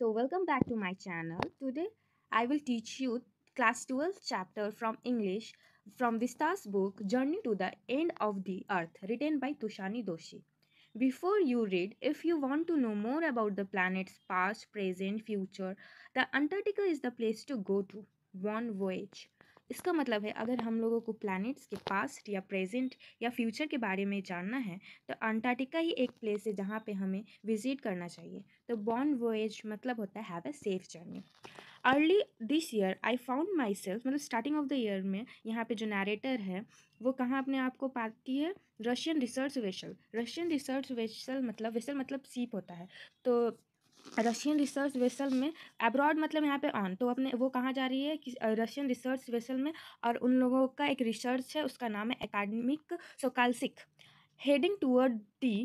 So welcome back to my channel. Today I will teach you class 12 chapter from English from Vista's book Journey to the End of the Earth written by Tushani Doshi. Before you read, if you want to know more about the planet's past, present, future, the Antarctica is the place to go to. One voyage. इसका मतलब है अगर हम लोगों को planets के past या present या फ्यूचर के बारे में जानना है तो अंटार्कटिका ही एक प्लेस है जहाँ पे हमें विजिट करना चाहिए तो बॉन्ड वोएज मतलब होता है have a safe journey early this year I found myself मतलब स्टार्टिंग ऑफ द ईयर में यहाँ पे जो नरेटर है वो कहाँ अपने आप को पाती है Russian research vessel Russian research vessel मतलब वेसल मतलब सीप होता है तो रशियन रिसर्च वेसल में अब्रॉड मतलब यहाँ पे ऑन तो अपने वो कहाँ जा रही है कि रशियन रिसर्च वेसल में और उन लोगों का एक रिसर्च है उसका नाम है Akademik Shokalskiy heading toward the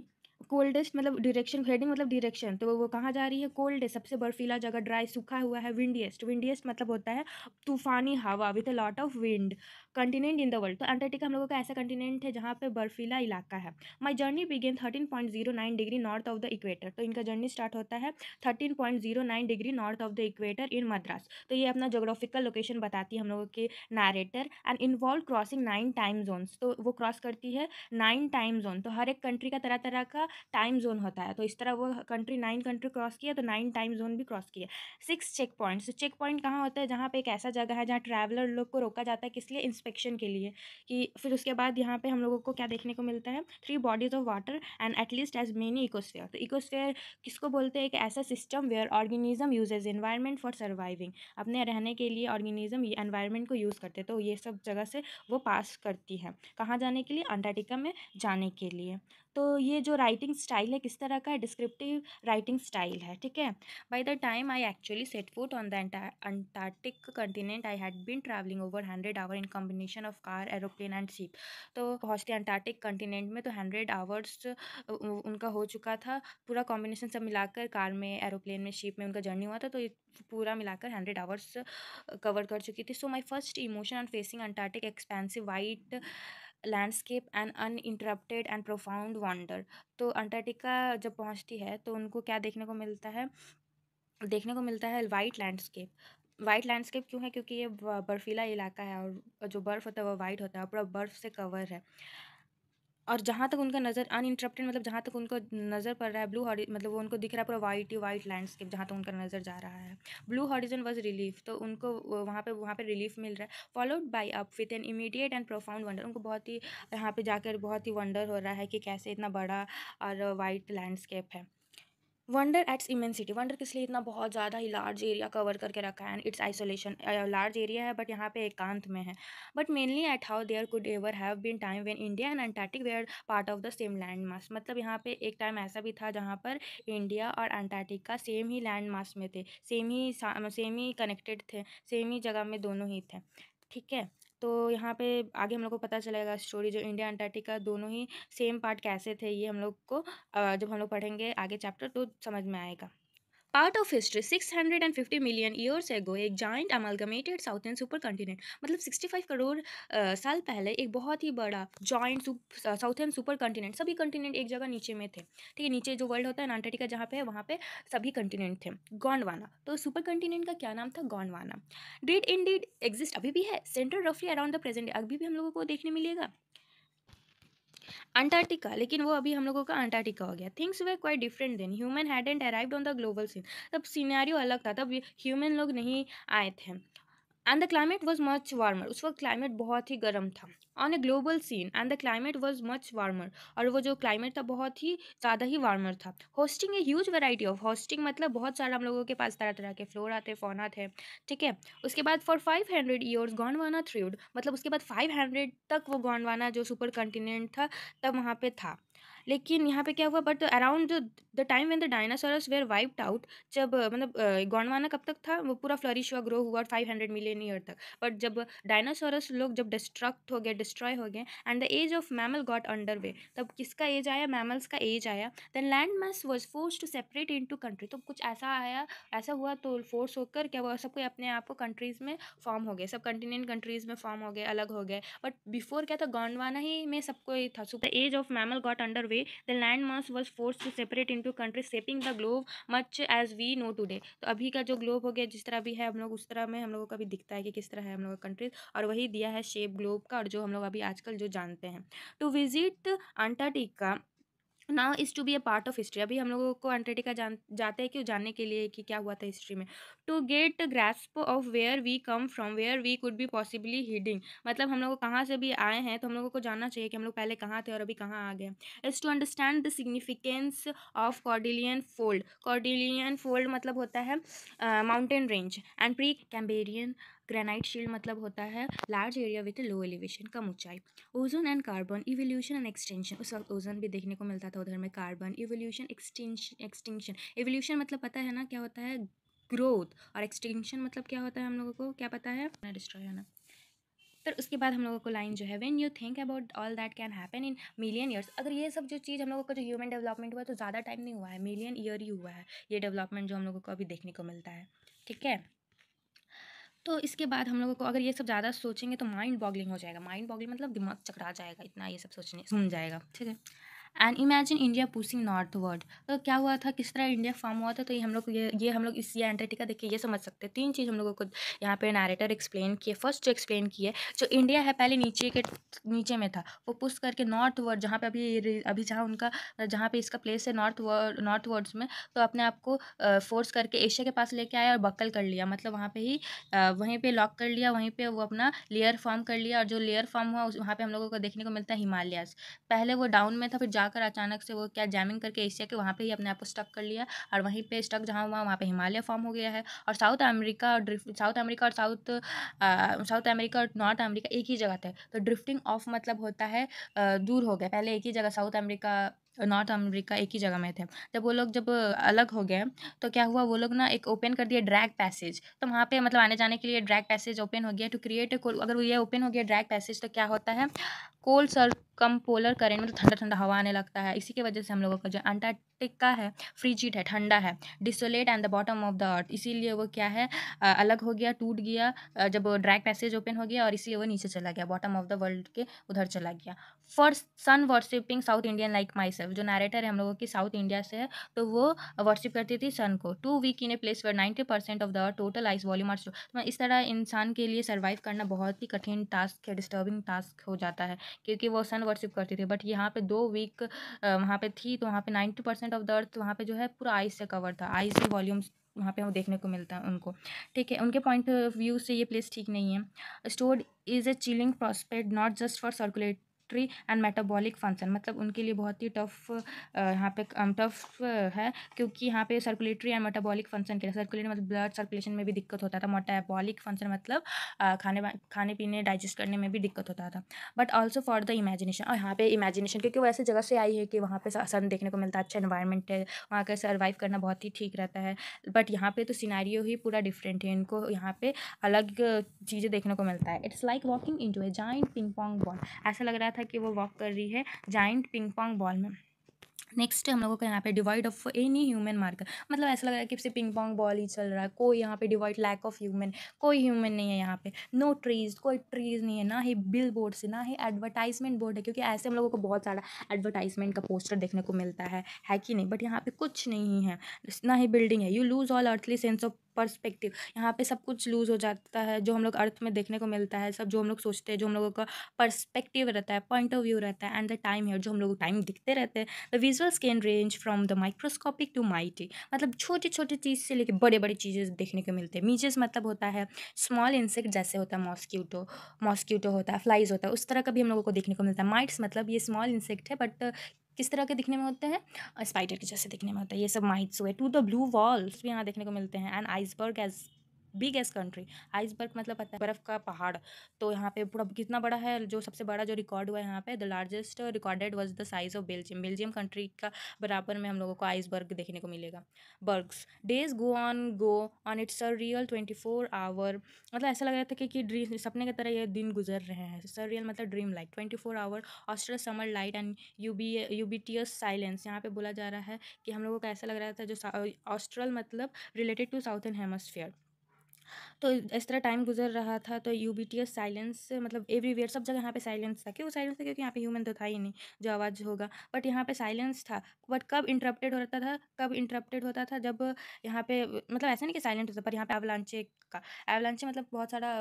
coldest मतलब डिरेक्शन हेडिंग मतलब डिरेक्शन तो वो कहाँ जा रही है कोल्ड सबसे बर्फीला जगह ड्राई सूखा हुआ है विंडियस्ट विंडियस्ट मतलब होता है तूफानी हवा with a lot of wind continent in the world तो अंटार्टिका हम लोगों का ऐसा कंटिनेंट है जहाँ पे बर्फीला इलाका है my journey began thirteen point zero nine degree north of the equator तो इनका जर्नी स्टार्ट होता है thirteen point zero nine degree north of the equator in Madras तो ये अपना जोग्राफिकल लोकेशन बताती है हम लोगों के narrator and involve crossing nine time zones तो वो क्रॉस करती है नाइन टाइम जोन तो हर एक कंट्री का तरह तरह का टाइम जोन होता है तो इस तरह वो कंट्री नाइन कंट्री क्रॉस किया तो नाइन टाइम जोन भी क्रॉस किया six check points check point कहाँ होता है जहाँ पे एक ऐसा जगह है जहाँ ट्रैवलर लोग को रोका जाता है किस लिए इंस्पेक्शन के लिए कि फिर उसके बाद यहाँ पे हम लोगों को क्या देखने को मिलता है three bodies of water and at least as many ecosphere तो इकोस्फेयर किसको बोलते हैं एक ऐसा system where organism uses environment for surviving अपने रहने के लिए ऑर्गेनिज्म एनवायरमेंट को यूज़ करते तो ये सब जगह से वो पास करती है कहाँ जाने के लिए अंटार्टिका में जाने के लिए तो ये जो राइटिंग स्टाइल है किस तरह का है डिस्क्रिप्टिव राइटिंग स्टाइल है ठीक है by the time I actually set foot on the Antarctic continent I had been travelling over hundred hour in combination of car aeroplane and ship तो पहुँचते अंटार्कटिक कंटिनेंट में तो हंड्रेड आवर्स उनका हो चुका था पूरा कॉम्बिनेशन सब मिलाकर कार में एरोप्लेन में शिप में उनका जर्नी हुआ था तो पूरा मिलाकर हंड्रेड आवर्स कवर कर चुकी थी so my first emotion on facing Antarctic expensive white landscape and uninterrupted and profound wonder तो अंटार्कटिका जब पहुंचती है तो उनको क्या देखने को मिलता है देखने को मिलता है वाइट लैंडस्केप वाइट लैंडस्केप क्यों है क्योंकि ये बर्फीला इलाका है और जो बर्फ़ होता है वह वाइट होता है पूरा बर्फ़ से कवर है और जहाँ तक उनका नज़र इंटरप्टेड मतलब जहाँ तक उनको नज़र पड़ रहा है ब्लू हॉरि मतलब वो उनको दिख रहा है पूरा वाइट ही वाइट लैंडस्केप जहाँ तक उनका नज़र जा रहा है ब्लू हॉरिजन वॉज रिलीफ तो उनको वहाँ पे वहाँ पे रिलीफ मिल रहा है followed by up with an immediate and profound wonder उनको बहुत ही यहाँ पर जाकर बहुत ही वंडर हो रहा है कि कैसे इतना बड़ा और वाइट लैंडस्केप है वंडर एट्स इमेंसिटी वंडर किस लिए इतना बहुत ज़्यादा ही लार्ज एरिया कवर करके रखा है and its isolation large area है बट यहाँ पे एकांत में है but mainly at how there could ever have been time when India and Antarctic were part of the same land mass मतलब यहाँ पे एक टाइम ऐसा भी था जहाँ पर इंडिया और अंटार्कटिका सेम ही लैंड मास में थे सेम ही सेम ही कनेक्टेड थे सेम ही जगह में दोनों ही थे ठीक है तो यहाँ पे आगे हम लोग को पता चलेगा स्टोरी जो इंडिया अंटार्कटिका दोनों ही सेम पार्ट कैसे थे ये हम लोग को जब हम लोग पढ़ेंगे आगे चैप्टर तो समझ में आएगा part of history 650 million years ago एक joint amalgamated southern supercontinent मतलब 65 करोड़ साल पहले एक बहुत ही बड़ा जॉइंट साउथर्न सुपर कॉन्टिनेंट सभी कॉन्टिनेंट एक जगह नीचे में थे ठीक है नीचे जो वर्ल्ड होता है एंटार्टिका जहाँ पे है वहाँ पे सभी कॉन्टिनेंट थे गोंडवाना तो सुपर कॉन्टिनेंट का क्या नाम था Gondwana did in did exist अभी भी है सेंटर रफली अराउंड द प्रेजेंट अभी भी हम लोगों को देखने मिलेगा अंटार्कटिका लेकिन वो अभी हम लोगों का अंटार्कटिका हो गया things were quite different then human had and arrived on the global scene तब सीनारियो अलग था तब ह्यूमन लोग नहीं आए थे and the climate was much warmer उस वक्त क्लाइमेट बहुत ही गर्म था on a global scene and the climate was much warmer और वो जो क्लाइमेट था बहुत ही ज़्यादा ही वार्मर था hosting a huge variety of hosting मतलब बहुत सारा हम लोगों के पास तरह तरह के फ्लोर आते फोना थे ठीक है उसके बाद for five hundred years Gondwana thrived मतलब उसके बाद फाइव हंड्रेड तक वो गॉन्डवाना जो सुपर कंटिनेंट था तब वहाँ पर था लेकिन यहाँ पे क्या हुआ but around the time when the dinosaurs were wiped out जब मतलब गोंडवाना कब तक था वो पूरा फ्लरिश हुआ ग्रो हुआ फाइव हंड्रेड मिलियन ईयर तक बट जब डायनासोरस लोग जब डिस्ट्रक्ट हो गए डिस्ट्रॉय हो गए and the age of mammal got under way तब किसका एज आया मैमल्स का एज आया then land mass was force to separate into country तो कुछ ऐसा आया ऐसा हुआ तो फोर्स होकर क्या हुआ सबको अपने आप को कंट्रीज़ में फॉर्म हो गए सब कंटिनेंट कंट्रीज़ में फॉर्म हो गए अलग हो गए बट बिफोर क्या था गोंडवाना ही में सबको था so the age of mammal got under way away, the landmass was forced to separate into countries shaping the globe much as we know today. तो अभी का जो ग्लोब हो गया जिस तरह भी है हम लोग उस तरह में हम लोगों का भी दिखता है कि किस तरह है हम लोग कंट्रीज और वही दिया है शेप ग्लोब का और जो हम लोग अभी आजकल जो जानते हैं to visit Antarctica now is to be a part of history अभी हम लोगों को अंटार्कटिका जान जाते हैं कि जानने के लिए कि क्या हुआ था हिस्ट्री में to get grasp of where we come from where we could be possibly heading मतलब हम लोग कहाँ से भी आए हैं तो हम लोगों को जानना चाहिए कि हम लोग पहले कहाँ थे और अभी कहाँ आ गए is to understand the significance of Cordilleran fold Cordilleran fold मतलब होता है mountain range and Precambrian granite shield मतलब होता है large area with low elevation कम ऊंचाई ozone and carbon evolution and extension उस वक्त ओजोन भी देखने को मिलता था उधर में carbon evolution extension extension evolution मतलब पता है ना क्या होता है ग्रोथ और एक्सटेंशन मतलब क्या होता है हम लोगों को क्या पता है डिस्ट्रॉय होना फिर उसके बाद हम लोगों को लाइन जो है when you think about all that can happen in million years अगर ये सब जो चीज़ हम लोगों को जो ह्यूमन डेवलपमेंट हुआ तो ज़्यादा टाइम नहीं हुआ है मिलियन ईयर ही हुआ है ये डेवलपमेंट जो हम लोगों को अभी देखने को मिलता है ठीक है तो इसके बाद हम लोगों को अगर ये सब ज़्यादा सोचेंगे तो माइंड बॉगलिंग हो जाएगा माइंड बॉगलिंग मतलब दिमाग चकरा जाएगा इतना ये सब सोचने सुन जाएगा ठीक है and imagine India pushing word तो क्या हुआ था किस तरह इंडिया फॉर्म हुआ था तो ये हम लोग ये ये हम लोग इस ये एंटार्टिका देखिए ये समझ सकते हैं तीन चीज़ हम लोगों को यहाँ पे नारेटर एक्सप्लेन किए फर्स्ट जो एक्सप्लेन किए जो इंडिया है पहले नीचे के नीचे में था वो पुश करके नॉर्थ वर्ड जहाँ पे अभी अभी जहाँ उनका जहाँ पे इसका प्लेस है नॉर्थ वर्ड नॉर्थ वर्ड्स में तो अपने आप को फोर्स करके एशिया के पास लेके आया और बक्कल कर लिया मतलब वहाँ पर ही वहीं पर लॉक कर लिया वहीं पर वो अपना लेयर फॉर्म कर लिया और जो लेयर फॉर्म हुआ वहाँ पर हम लोगों को देखने को मिलता है हिमालयाज पहले वो डाउन में था फिर जाकर अचानक से वो क्या जैमिंग करके एशिया के वहाँ पे ही अपने आप को स्टक कर लिया और वहीं पे स्टक जहाँ हुआ वहाँ पे हिमालय फॉर्म हो गया है और साउथ अमेरिका और साउथ अमेरिका और साउथ साउथ अमेरिका और नॉर्थ अमेरिका एक ही जगह थे तो ड्रिफ्टिंग ऑफ मतलब होता है दूर हो गया पहले एक ही जगह साउथ अमेरिका नॉर्थ अमेरिका एक ही जगह में थे जब वो लोग जब अलग हो गए तो क्या हुआ वो लोग ना एक ओपन कर दिया ड्रैग पैसेज तो वहाँ पे मतलब आने जाने के लिए ड्रैग पैसेज ओपन हो गया टू क्रिएट अगर ये ओपन हो गया ड्रैग पैसेज तो क्या होता है cold circumpolar current में मतलब तो ठंडा ठंडा हवा आने लगता है इसी की वजह से हम लोगों का जो अंटार्कटिका है फ्रिजिट है ठंडा है desolate and the bottom of the earth इसीलिए वो क्या है आ, अलग हो गया टूट गया जब ड्रैग पैसेज ओपन हो गया और इसीलिए वो नीचे चला गया बॉटम ऑफ द वर्ल्ड के उधर चला गया first sun worshipping South Indian like myself जो नरेटर है हम लोगों की साउथ इंडिया से है तो वो वर्शिप करती थी सन को to week in a place where ninety percent of the total ice volume are इस तरह इंसान के लिए सर्वाइव करना बहुत ही कठिन टास्क है डिस्टर्बिंग टास्क हो जाता है क्योंकि वो सन वर्शिप करती थी बट यहाँ पे दो वीक वहाँ पे थी तो वहाँ पे ninety percent of the earth वहाँ पे जो है पूरा आइस से कवर था आइस ही वॉल्यूम्स वहाँ पे हम देखने को मिलता है उनको ठीक है उनके पॉइंट ऑफ व्यू से ये प्लेस ठीक नहीं है store is a chilling prospect not just for circulate inflammatory and metabolic function मतलब उनके लिए बहुत ही टफ यहाँ पे टफ है क्योंकि यहाँ पे सर्कुलेटरी एंड मेटाबॉलिक फंक्शन के लिए सर्कुलेटरी मतलब ब्लड सर्कुलेशन में भी दिक्कत होता था मोटाबॉलिक फंक्शन मतलब खाने खाने पीने डाइजेस्ट करने में भी दिक्कत होता था but also for the imagination और यहाँ पे इमेजिनेशन क्योंकि वो ऐसे जगह से आई है कि वहाँ पे सन देखने को मिलता है अच्छा इन्वायरमेंट है वहाँ का सर्वाइव करना बहुत ही ठीक रहता है बट यहाँ पे तो सीनारियो ही पूरा डिफरेंट है इनको यहाँ पे अलग चीज़ें देखने को मिलता है it's like walking into a joint ping pong ball ऐसा लग रहा है था कि वो वॉक कर रही है जाइंट पिंग पॉन्ग बॉल में नेक्स्ट हम लोगों का यहाँ पे divide of any human marker मतलब ऐसा लग रहा है कि पिंग पॉन्ग बॉल ही चल रहा है कोई यहाँ पे डिवाइड लैक ऑफ ह्यूमन कोई ह्यूमन नहीं है यहाँ पे नो ट्रीज कोई ट्रीज नहीं है ना ही बिल से ना ही एडवर्टाइजमेंट बोर्ड है क्योंकि ऐसे हम लोगों को बहुत सारा एडवर्टाइजमेंट का पोस्टर देखने को मिलता है है कि नहीं बट यहाँ पे कुछ नहीं है ना ही बिल्डिंग है you lose all earthly sense of perspective यहाँ पे सब कुछ लूज़ हो जाता है जो हम लोग अर्थ में देखने को मिलता है सब जो हम लोग सोचते हैं जो हम लोगों का पर्सपेक्टिव रहता है पॉइंट ऑफ व्यू रहता है एंड द टाइम है जो हम लोग टाइम दिखते रहते हैं the visual scan range from the microscopic to mighty मतलब छोटी छोटी चीज़ से लेकर बड़े बड़े चीज़ें देखने को मिलते हैं मीजेस मतलब होता है स्मॉल इंसेक्ट जैसे होता है मॉस्क्यूटो मॉस्क्यूटो होता है फ्लाइज होता है उस तरह का भी हम लोगों को देखने को मिलता है माइट्स मतलब ये स्मॉल इंसेक्ट है बट किस तरह के दिखने में होते हैं स्पाइडर के जैसे दिखने में होता है ये सब माइट्स हुए टू द ब्लू वॉल्स भी यहाँ देखने को मिलते हैं and iceberg as biggest country iceberg मतलब पता है बर्फ़ का पहाड़ तो यहाँ पे पूरा कितना बड़ा है जो सबसे बड़ा जो रिकॉर्ड हुआ है यहाँ पे the largest recorded was the size of Belgium Belgium country का बराबर में हम लोगों को आइसबर्ग देखने को मिलेगा bergs days go on go on it's a real twenty four hour मतलब ऐसा लग रहा था कि, कि ड्रीम सपने की तरह ये दिन गुजर रहे हैं सर रियल मतलब dream like twenty four hour austral summer light and U B U B T silence यहाँ पे बोला जा रहा है कि हम लोगों को ऐसा लग रहा था जो ऑस्ट्रल मतलब रिलेटेड टू साउथर्न हेमोस्फेयर तो इस तरह टाइम गुजर रहा था तो U B T S silence मतलब एवरीवेयर सब जगह यहाँ पे साइलेंस था क्यों साइलेंस था क्योंकि यहाँ पे ह्यूमन तो था ही नहीं जो आवाज़ होगा बट यहाँ पे साइलेंस था बट कब इंटरप्टेड होता था कब इंटरप्टेड होता था जब यहाँ पे मतलब ऐसा नहीं कि साइलेंट होता पर यहाँ पे एवलांचे का एवलांचे मतलब बहुत सारा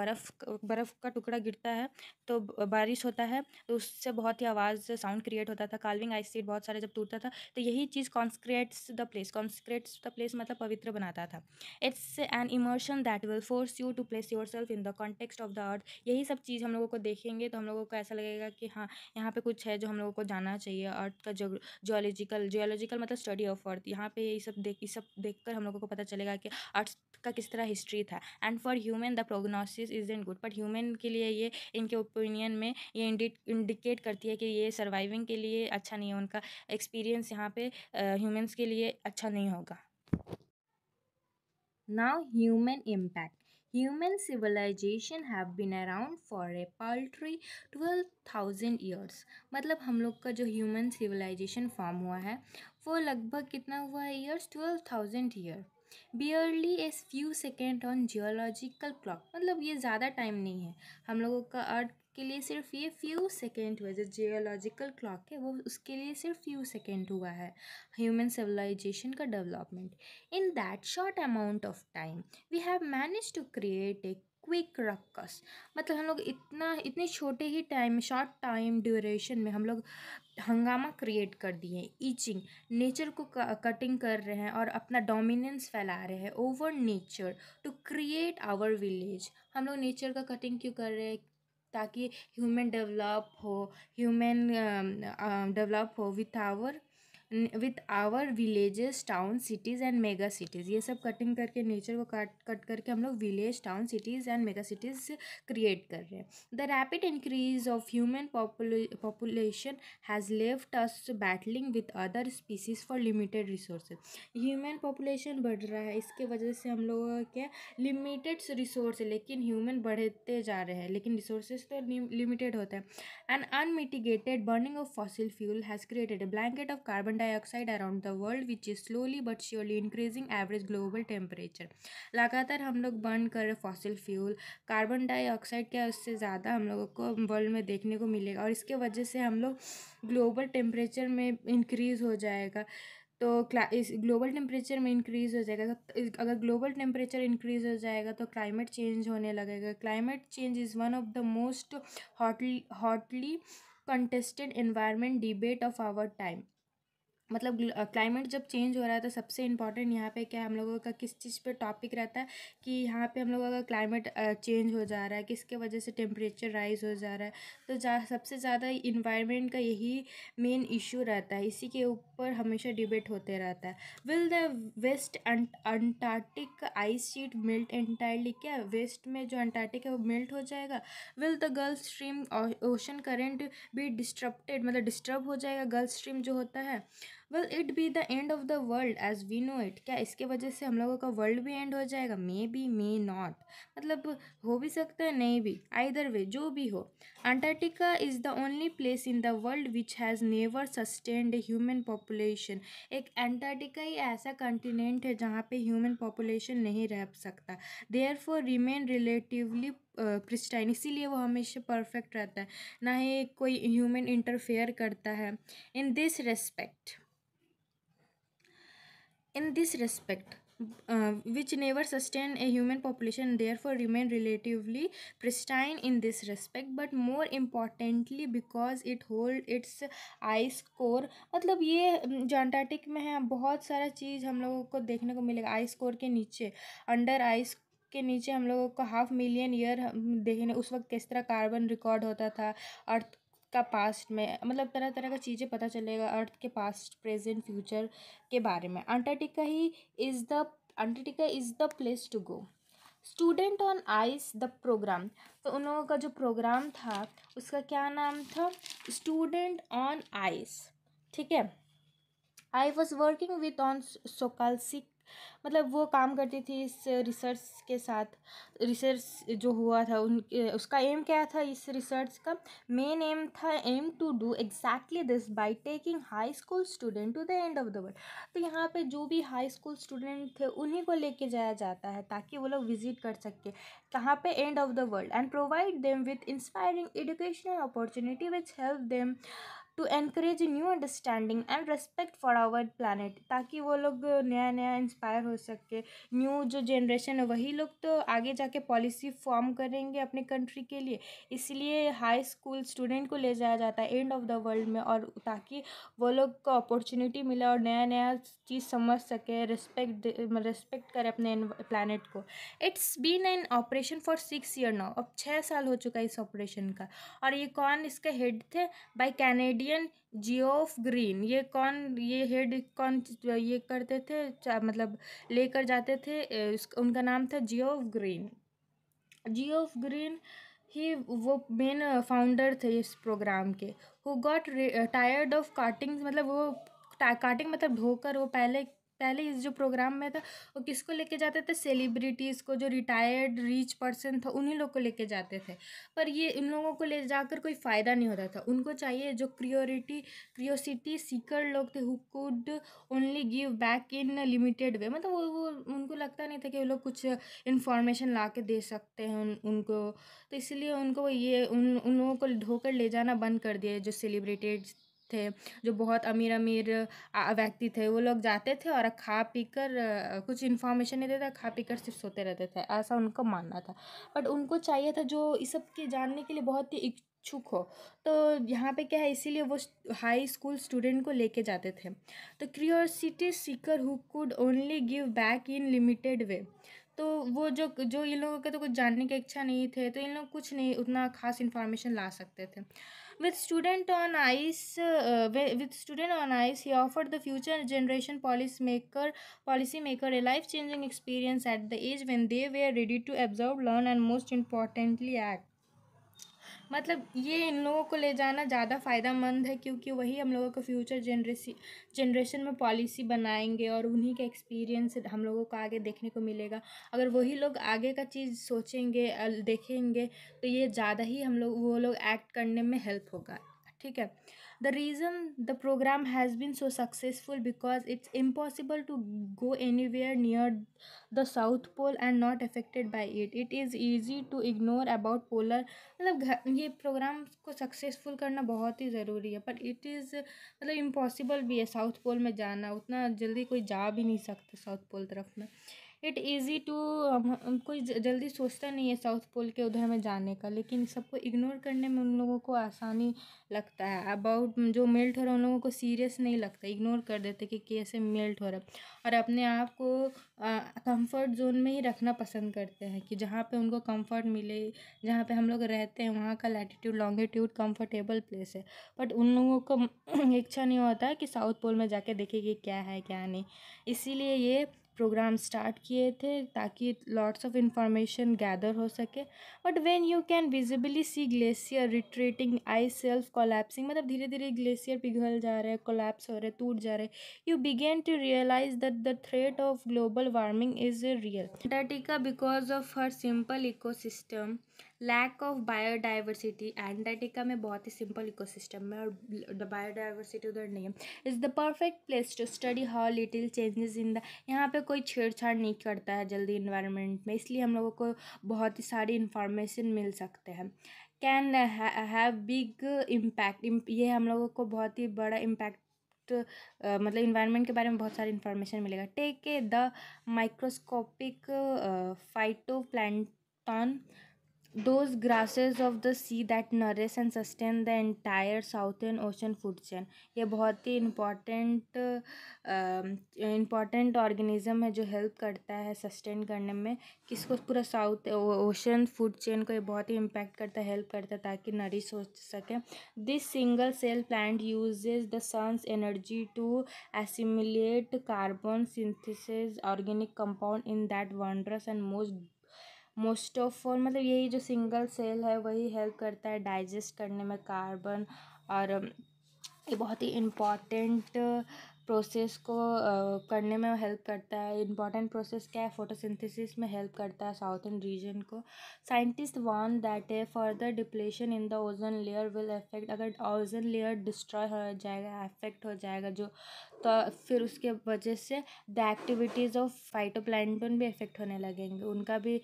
बर्फ़ बर्फ़ का टुकड़ा गिरता है तो बारिश होता है तो उससे बहुत ही आवाज़ साउंड क्रिएट होता था कार्विंग आइस सीट बहुत सारे जब टूटता था तो यही चीज़ consecrates the place consecrates the place मतलब पवित्र बनाता था it's an immersion question that will force you to place yourself in the context of the earth यही सब चीज़ हम लोगों को देखेंगे तो हम लोगों को ऐसा लगेगा कि हाँ यहाँ पे कुछ है जो हम लोगों को जानना चाहिए अर्थ का जो जोलॉजिकल जोलॉजिकल मतलब स्टडी ऑफ अर्थ यहाँ पे ये सब देख ये सब देख कर हम लोगों को पता चलेगा कि अर्थ का किस तरह हिस्ट्री था and for human the prognosis is and good but human के लिए ये इनके ओपिनियन में ये इंडिकेट करती है कि ये सर्वाइविंग के लिए अच्छा नहीं है उनका एक्सपीरियंस यहाँ पे ह्यूमन्स के लिए अच्छा नहीं होगा Now human impact. Human civilization have been around for a paltry 12,000 years. मतलब हम लोग का जो human civilization form हुआ है वो लगभग कितना हुआ है years 12,000 year. Barely as few second on geological clock मतलब ये ज़्यादा टाइम नहीं है हम लोगों का अर्थ के लिए सिर्फ ये फ्यू सेकेंड हुए जो जियोलॉजिकल क्लॉक है वो उसके लिए सिर्फ फ्यू सेकेंड हुआ है ह्यूमन सिविलाइजेशन का development in that short amount of time we have manage to create a quick ruckus मतलब हम लोग इतना इतने छोटे ही टाइम शॉर्ट टाइम ड्यूरेशन में हम लोग हंगामा क्रिएट कर दिए ईचिंग नेचर को कटिंग कर रहे हैं और अपना डोमिनेंस फैला रहे हैं over nature to create our village हम लोग नेचर का कटिंग क्यों कर रहे हैं ताकि ह्यूमन डेवलप हो ह्यूमन डेवलप हो with our with our villages town cities and mega cities ये सब कटिंग करके नेचर को काट कट करके हम लोग village town cities and mega cities create कर रहे हैं the rapid increase of human population has left us battling with other species for limited resources human population बढ़ रहा है इसके वजह से हम लोगों के लिमिटेड रिसोर्स है लेकिन ह्यूमन बढ़ते जा रहे हैं लेकिन रिसोर्सेज तो लिमिटेड होता है and unmitigated burning of fossil fuel has created blanket of carbon dioxide around the world which is slowly but surely increasing average global temperature लगातार हम लोग बर्न कर रहे फॉसिल फ्यूल कार्बन डाइऑक्साइड क्या उससे ज़्यादा हम लोगों को वर्ल्ड में देखने को मिलेगा और इसके वजह से हम लोग ग्लोबल टेम्परेचर में इंक्रीज़ हो जाएगा तो क्ला इस ग्लोबल टेम्परेचर में इंक्रीज़ हो जाएगा अगर ग्लोबल टेम्परेचर इंक्रीज़ हो जाएगा तो क्लाइमेट चेंज तो होने लगेगा climate change is one of the most hotly hotly contested environment debate of our time मतलब क्लाइमेट जब चेंज हो रहा है तो सबसे इम्पॉर्टेंट यहाँ पे क्या हम लोगों का किस चीज़ पे टॉपिक रहता है कि यहाँ पे हम लोगों का क्लाइमेट चेंज हो जा रहा है किसके वजह से टेम्परेचर राइज हो जा रहा है तो जा सबसे ज़्यादा इन्वायरमेंट का यही मेन इशू रहता है इसी के ऊपर हमेशा डिबेट होते रहता है will the West Antarctic ice sheet melt entirely क्या वेस्ट में जो अंटार्कटिक है वो मेल्ट हो जाएगा will the Gulf Stream ocean current भी डिस्ट्रप्टेड मतलब डिस्टर्ब हो जाएगा गर्ल स्ट्रीम जो होता है well it be the end of the world as we know it क्या इसके वजह से हम लोगों का वर्ल्ड भी एंड हो जाएगा मे बी मे नॉट मतलब हो भी सकता है नहीं भी आइदर वे जो भी हो Antarctica is the only place in the world which has never sustained human population एक अंटार्टिका ही ऐसा कंटिनेंट है जहाँ पे ह्यूमन पॉपुलेशन नहीं रह सकता there for remain relatively pristine uh, इसीलिए वो हमेशा परफेक्ट रहता है ना ही कोई ह्यूमन इंटरफेयर करता है in this respect in this respect uh, which never sustained a human population therefore remain relatively pristine in this respect but more importantly because it hold its ice core मतलब ये जॉन्टाटिक में है बहुत सारा चीज़ हम लोगों को देखने को मिलेगा आइस कोर के नीचे अंडर आइस के नीचे हम लोगों को हाफ मिलियन ईयर देखने उस वक्त किस तरह कार्बन रिकॉर्ड होता था अर्थ का पास्ट में मतलब तरह तरह का चीज़ें पता चलेगा अर्थ के पास्ट प्रेजेंट फ्यूचर के बारे में अंटार्टिका ही is the Antarctica is the place to go student on ice the program तो उन लोगों का जो प्रोग्राम था उसका क्या नाम था स्टूडेंट ऑन आइस ठीक है I was working with on सोकालसिक मतलब वो काम करती थी इस रिसर्च के साथ रिसर्च जो हुआ था उन उसका एम क्या था इस रिसर्च का मेन एम था aim to do exactly this by taking high school student to the end of the world तो यहाँ पे जो भी हाई स्कूल स्टूडेंट थे उन्हीं को लेके जाया जाता है ताकि वो लोग विजिट कर सके कहाँ पे end of the world and provide them with inspiring educational opportunity which help them to encourage new understanding and respect for our planet ताकि वो लोग नया नया इंस्पायर हो सके न्यू जो जनरेशन है वही लोग तो आगे जाके पॉलिसी फॉर्म करेंगे अपने कंट्री के लिए इसलिए हाई स्कूल स्टूडेंट को ले जाया जाता है एंड ऑफ द वर्ल्ड में और ताकि वो लोग को अपॉर्चुनिटी मिले और नया नया चीज़ समझ सके रिस्पेक्ट रिस्पेक्ट करें अपने प्लानट को it's been an operation for six year now अब छः साल हो चुका है इस ऑपरेशन का और ये कौन इसके हेड थे by Canadian Geoff Green ये कौन ये हेड कौन ये करते थे मतलब लेकर जाते थे उनका नाम था जियोफ ग्रीन जियोफ ग्रीन ही वो मेन फाउंडर थे इस प्रोग्राम के who got tired of carting मतलब वो काटिंग मतलब धोकर वो पहले पहले इस जो प्रोग्राम में था वो किसको लेके जाते थे सेलिब्रिटीज़ को जो रिटायर्ड रिच पर्सन था उन्हीं लोग को लेके जाते थे पर ये इन लोगों को ले जाकर कोई फ़ायदा नहीं होता था उनको चाहिए जो क्रियोरिटी क्रियोसिटी सीकर लोग थे who could only give back in limited way मतलब वो वो उनको लगता नहीं था कि वो लोग कुछ इन्फॉर्मेशन ला के दे सकते हैं उन उनको तो इसलिए उनको ये उन उन लोगों को ढोकर ले जाना बंद कर दिया जो सेलिब्रिटीज थे जो बहुत अमीर अमीर व्यक्ति थे वो लोग जाते थे और खा पी कर कुछ इन्फॉर्मेशन नहीं देता खा पी कर सिर्फ सोते रहते थे ऐसा उनका मानना था बट उनको चाहिए था जो इस सब के जानने के लिए बहुत ही इच्छुक हो तो यहाँ पे क्या है इसीलिए वो हाई स्कूल स्टूडेंट को लेके जाते थे तो curiosity seeker who could only give back in limited way तो वो जो जो इन लोगों के तो कुछ जानने की इच्छा नहीं थे तो इन लोग कुछ नहीं उतना खास इन्फॉर्मेशन ला सकते थे With Student on Ice, uh, with Student on Ice, he offered the future generation policymaker, policymaker a life-changing experience at the age when they were ready to absorb, learn, and most importantly, act. मतलब ये इन लोगों को ले जाना ज़्यादा फ़ायदेमंद है क्योंकि वही हम लोगों को फ्यूचर जनरेसी जनरेशन में पॉलिसी बनाएंगे और उन्हीं के एक्सपीरियंस हम लोगों को आगे देखने को मिलेगा अगर वही लोग आगे का चीज़ सोचेंगे देखेंगे तो ये ज़्यादा ही हम लोग वो लोग एक्ट करने में हेल्प होगा ठीक है the reason the program has been so successful because it's impossible to go anywhere near the South Pole and not affected by it it is easy to ignore about polar मतलब ये programme को successful करना बहुत ही ज़रूरी है पर it is मतलब impossible भी है साउथ पोल में जाना उतना जल्दी कोई जा भी नहीं सकता साउथ पोल तरफ में इट ईज़ी टू कोई जल्दी सोचता नहीं है साउथ पोल के उधर में जाने का लेकिन सबको इग्नोर करने में उन लोगों को आसानी लगता है अबाउट जो मेल्ट हो रहा है उन लोगों को सीरियस नहीं लगता इग्नोर कर देते कि कैसे मेल्ट हो रहा है और अपने आप को कंफर्ट जोन में ही रखना पसंद करते हैं कि जहाँ पे उनको कंफर्ट मिले जहाँ पे हम लोग रहते हैं वहाँ का लैटिट्यूड लॉन्गिट्यूड कंफर्टेबल प्लेस है बट उन लोगों को इच्छा नहीं होता है कि साउथ पोल में जाके देखेगी कि क्या है क्या नहीं इसीलिए ये प्रोग्राम स्टार्ट किए थे ताकि लॉट्स ऑफ इंफॉर्मेशन गैदर हो सके but when you can visibly see glacier retreating ice shelf collapsing मतलब धीरे धीरे ग्लेशियर पिघल जा रहे हैं कोलैप्स हो रहे टूट जा रहे you begin to realise that the threat of global warming is real Antarctica because of her simple ecosystem lack of biodiversity Antarctica में बहुत ही सिंपल इकोसिस्टम है और बायोडाइवर्सिटी उधर नहीं है is the perfect place to study how little changes in the यहाँ पे कोई छेड़छाड़ नहीं करता है जल्दी इन्वायरमेंट में इसलिए हम लोगों को बहुत ही सारी इन्फॉर्मेशन मिल सकते हैं कैन हैव बिग इम्पैक्ट ये हम लोगों को बहुत ही बड़ा इम्पैक्ट Uh, मतलब इन्वायरमेंट के बारे में बहुत सारी इन्फॉर्मेशन मिलेगा take the microscopic phytoplankton those grasses of the sea that nourish and sustain the entire southern ocean food chain ये बहुत ही इम्पॉर्टेंट इम्पॉर्टेंट ऑर्गेनिज़म है जो हेल्प करता है सस्टेन करने में किसको पूरा साउथ ओशन फूड चेन को ये बहुत ही इम्पैक्ट करता है हेल्प करता है ताकि नरिश हो सके this single cell plant uses the sun's energy to assimilate carbon synthesis organic compound in that wondrous and most most of all मतलब यही जो सिंगल सेल है वही हेल्प करता है डाइजेस्ट करने में कार्बन और ये बहुत ही इम्पॉर्टेंट प्रोसेस को करने में हेल्प करता है इम्पॉर्टेंट प्रोसेस क्या है फोटोसिंथेसिस में हेल्प करता है साउथर्न रीजन को scientist warn that a further depletion in the ozone layer will affect अगर ओजन लेयर डिस्ट्रॉय हो जाएगा अफेक्ट हो जाएगा जो तो फिर उसके वजह से द एक्टिविटीज़ ऑफ फाइटोप्लैंटन भी इफ़ेक्ट होने लगेंगे उनका भी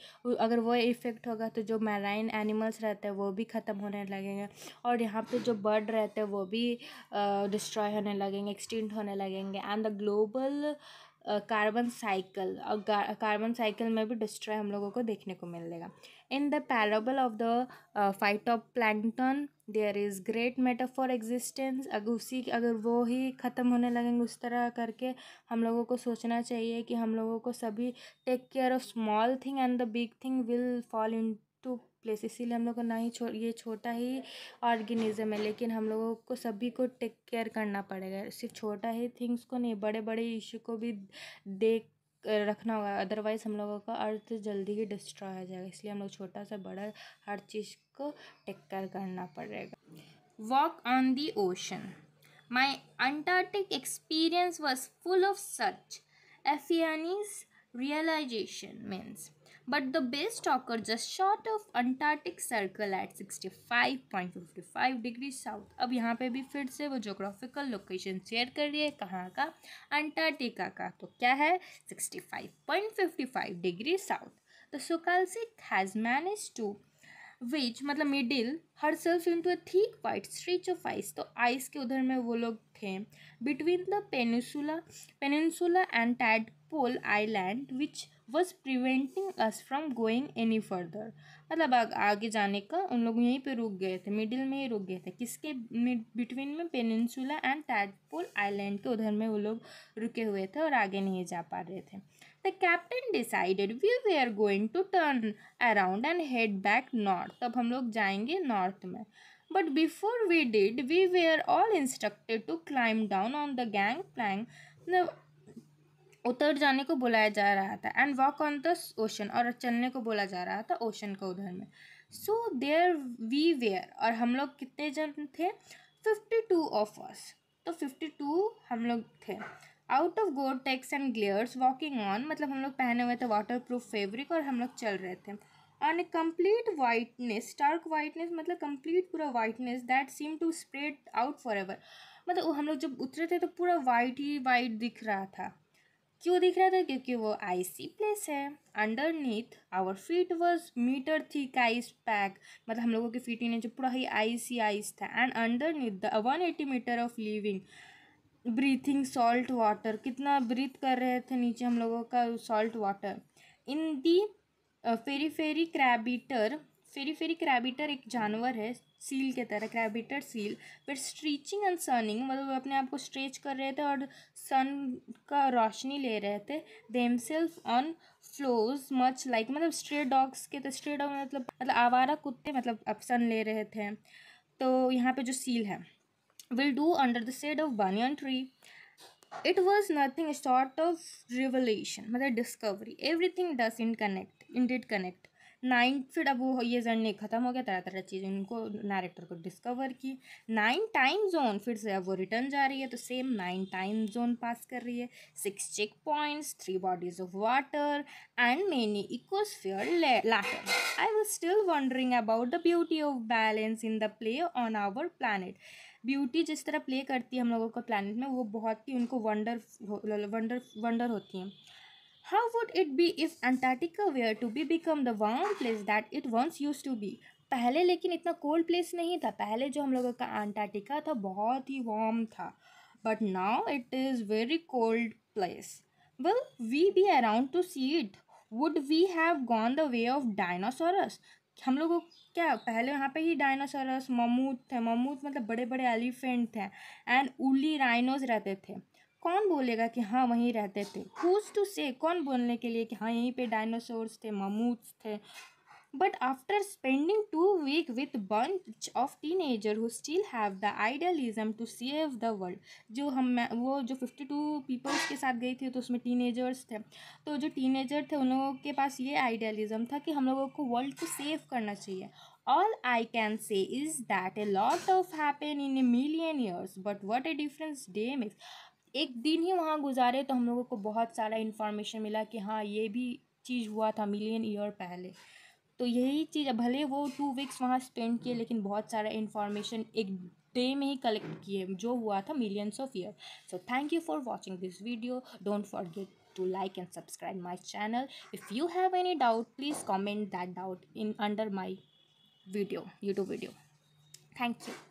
अगर वो इफ़ेक्ट होगा तो जो मैराइन एनिमल्स रहते हैं वो भी ख़त्म होने लगेंगे और यहाँ पे जो बर्ड रहते हैं वो भी डिस्ट्रॉय होने लगेंगे एक्सटिंट होने लगेंगे and the global carbon cycle और कार्बन साइकिल में भी डिस्ट्रॉय हम लोगों को देखने को मिलेगा In the parable of the uh, phytoplankton, there is great matter for existence अगर उसी अगर वो ही ख़त्म होने लगेंगे उस तरह करके हम लोगों को सोचना चाहिए कि हम लोगों को सभी take care of small thing and the big thing will fall in to place इसीलिए हम लोग को ना ही छो ये छोटा ही ऑर्गेनिज़म है लेकिन हम लोगों को सभी को टेक केयर करना पड़ेगा सिर्फ छोटा ही थिंग्स को नहीं बड़े बड़े इशू को भी देख रखना होगा अदरवाइज़ हम लोगों का अर्थ जल्दी ही डिस्ट्रॉय हो जाएगा इसलिए हम लोग छोटा सा बड़ा हर चीज़ को टेक्कर करना पड़ेगा walk on the ocean my Antarctic experience was full of such epiphanies realisation means but the best occurs just short of Antarctic circle at 65.55 degree south अब यहाँ पे भी फिर से वो जोग्राफिकल लोकेशन शेयर कर रही है कहाँ का अंटार्कटिका का तो क्या है 65.55 डिग्री साउथ द सोकाल्सिक हैज़ मैनेज टू विच मतलब middle herself in to a thick white stretch of ice तो आइस के उधर में वो लोग थे between the peninsula peninsula and Tadpole Island which was preventing us from going any further मतलब आगे जाने का उन लोग यहीं पे रुक गए थे मिडिल में ही रुक गए थे किसके बिटवीन में पेनिनसुला एंड टैडपोल आइलैंड के उधर में वो लोग रुके हुए थे और आगे नहीं जा पा रहे थे the captain decided we we are going to turn around and head back north तब हम लोग जाएंगे नॉर्थ में but before we did we we are all instructed to climb down on the gangplank उतर जाने को बुलाया जा रहा था and walk on the ocean और चलने को बोला जा रहा था ओशन का उधर में सो देयर वी वेयर और हम लोग कितने जन थे फिफ्टी टू ऑफ अस तो फिफ्टी टू हम लोग थे आउट ऑफ गोड टेक्स एंड ग्लेयर्स वॉकिंग ऑन मतलब हम लोग पहने हुए थे वाटर प्रूफ फेब्रिक और हम लोग चल रहे थे on a complete whiteness stark whiteness मतलब कम्प्लीट पूरा whiteness that seem to spread out forever मतलब हम लोग जब उतरे थे तो पूरा वाइट ही वाइट दिख रहा था क्यों दिख रहा था क्योंकि वो आइसी प्लेस है underneath our feet was metre thick ice pack मतलब हम लोगों के फीट नहीं जो पूरा ही आइस ही आइस था and underneath the one eighty metres of living breathing salt water कितना ब्रीथ कर रहे थे नीचे हम लोगों का सॉल्ट वाटर इन दी फेरी फेरी क्रैबिटर फेरी फेरी क्रैबिटर एक जानवर है सील के तरह क्रैबिटर सील फिर स्ट्रीचिंग एंड सनिंग मतलब वो अपने आप को स्ट्रेच कर रहे थे और सन का रोशनी ले रहे थे themself on floes much like मतलब स्ट्रेट डॉग्स के तो स्ट्रेट डॉग मतलब मतलब आवारा कुत्ते मतलब अब सन ले रहे थे तो यहाँ पे जो सील है will do under the shade of banyan tree it was nothing short of revolution मतलब discovery everything does in connect in did connect nine फिर अब वो ये जर्नी ख़त्म हो गया तरह तरह चीज़ें उनको नरेटर को डिस्कवर की नाइन टाइम जोन फिर से अब वो रिटर्न जा रही है तो same nine time zone pass कर रही है six check checkpoints three bodies of water and many ecosphere later I was still wondering about the beauty of balance in the play on our planet beauty जिस तरह play करती है हम लोगों को प्लानट में वो बहुत ही उनको वंडर वंडर वंडर होती हैं How would it be if Antarctica were to be become the warm place that it once used to be? पहले लेकिन इतना कोल्ड प्लेस नहीं था पहले जो हम लोगों का अंटार्कटिका था बहुत ही वार्म था but now it is very cold place will we be around to see it would we have gone the way of dinosaurs हम लोगों क्या पहले यहाँ पे ही डायनासोरस ममूत थे ममूत मतलब बड़े बड़े एलिफेंट थे एंड उली राइनोज रहते थे कौन बोलेगा कि हाँ वहीं रहते थे हुज टू से कौन बोलने के लिए कि हाँ यहीं पे डायनासोर्स थे ममूथ्स थे but after spending two week with bunch of teenager who still have the idealism to save the world जो हम वो जो फिफ्टी टू पीपल्स के साथ गई थी तो उसमें टीन एजर्स थे तो जो टीन एजर थे उन लोगों के पास ये आइडियलिज्म था कि हम लोगों को वर्ल्ड को सेव करना चाहिए all I can say is that a lot of happen in a million years but what A difference day मिज़ एक दिन ही वहाँ गुजारे तो हम लोगों को बहुत सारा इन्फॉर्मेशन मिला कि हाँ ये भी चीज़ हुआ था मिलियन ईयर पहले तो यही चीज़ भले वो टू वीक्स वहाँ स्पेंड किए लेकिन बहुत सारा इन्फॉर्मेशन एक डे में ही कलेक्ट किए जो हुआ था millions of year so thank you for watching this video don't forget to like and subscribe my channel if you have any doubt please comment that doubt in under my video youtube video thank you